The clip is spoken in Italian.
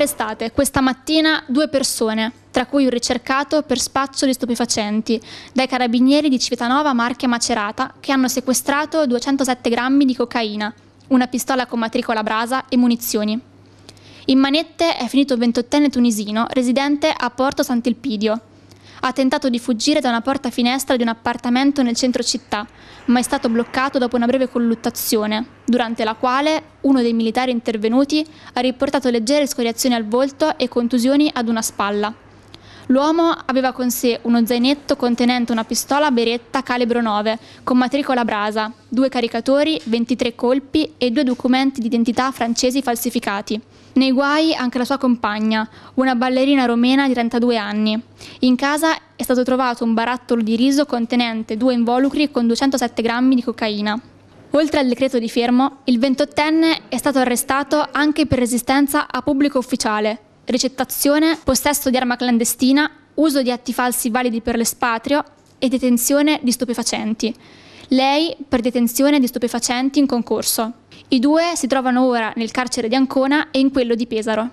Arrestate questa mattina due persone, tra cui un ricercato per spaccio di stupefacenti, dai carabinieri di Civitanova, Marche Macerata, che hanno sequestrato 207 grammi di cocaina, una pistola con matricola brasa e munizioni. In manette è finito un ventottenne tunisino residente a Porto Sant'Ilpidio, ha tentato di fuggire da una porta-finestra di un appartamento nel centro città, ma è stato bloccato dopo una breve colluttazione, durante la quale uno dei militari intervenuti ha riportato leggere scoriazioni al volto e contusioni ad una spalla. L'uomo aveva con sé uno zainetto contenente una pistola beretta calibro 9 con matricola brasa, due caricatori, 23 colpi e due documenti d'identità francesi falsificati. Nei guai anche la sua compagna, una ballerina romena di 32 anni. In casa è stato trovato un barattolo di riso contenente due involucri con 207 grammi di cocaina. Oltre al decreto di fermo, il 28enne è stato arrestato anche per resistenza a pubblico ufficiale, ricettazione, possesso di arma clandestina, uso di atti falsi validi per l'espatrio e detenzione di stupefacenti. Lei per detenzione di stupefacenti in concorso. I due si trovano ora nel carcere di Ancona e in quello di Pesaro.